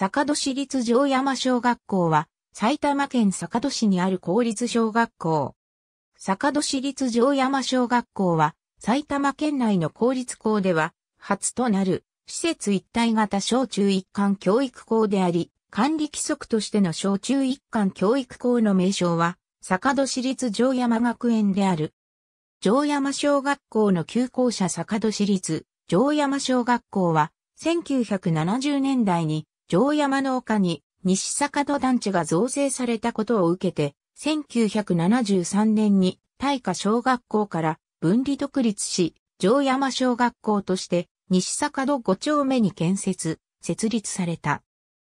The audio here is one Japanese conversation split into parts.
坂戸市立城山小学校は、埼玉県坂戸市にある公立小学校。坂戸市立城山小学校は、埼玉県内の公立校では、初となる、施設一体型小中一貫教育校であり、管理規則としての小中一貫教育校の名称は、坂戸市立城山学園である。城山小学校の旧校舎坂戸市立城山小学校は、1970年代に城山の丘に西坂戸団地が造成されたことを受けて、1973年に大化小学校から分離独立し、城山小学校として西坂戸5丁目に建設、設立された。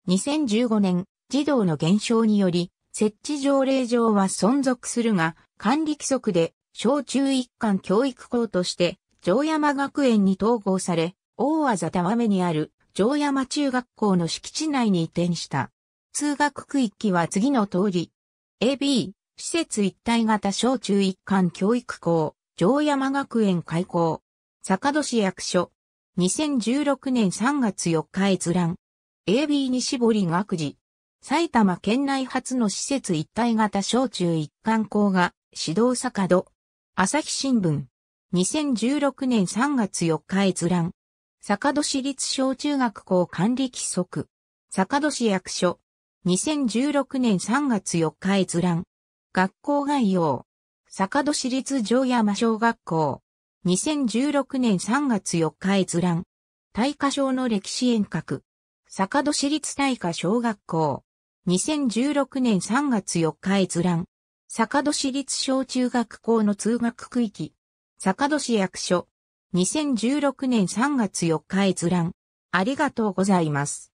2015年、児童の減少により、設置条例上は存続するが、管理規則で小中一貫教育校として、城山学園に統合され、大技たわめにある城山中学校の敷地内に移転した。通学区域は次の通り。AB、施設一体型小中一貫教育校、城山学園開校。坂戸市役所。2016年3月4日閲覧。AB 西堀学児。埼玉県内初の施設一体型小中一貫校が、指導坂戸。朝日新聞。2016年3月4日閲覧。坂戸市立小中学校管理規則。坂戸市役所。2016年3月4日閲覧。学校概要。坂戸市立城山小学校。2016年3月4日閲覧。大化小の歴史遠隔。坂戸市立大化小学校。2016年3月4日閲覧。坂戸市立小中学校の通学区域。坂戸市役所。2016年3月4日閲覧。ありがとうございます。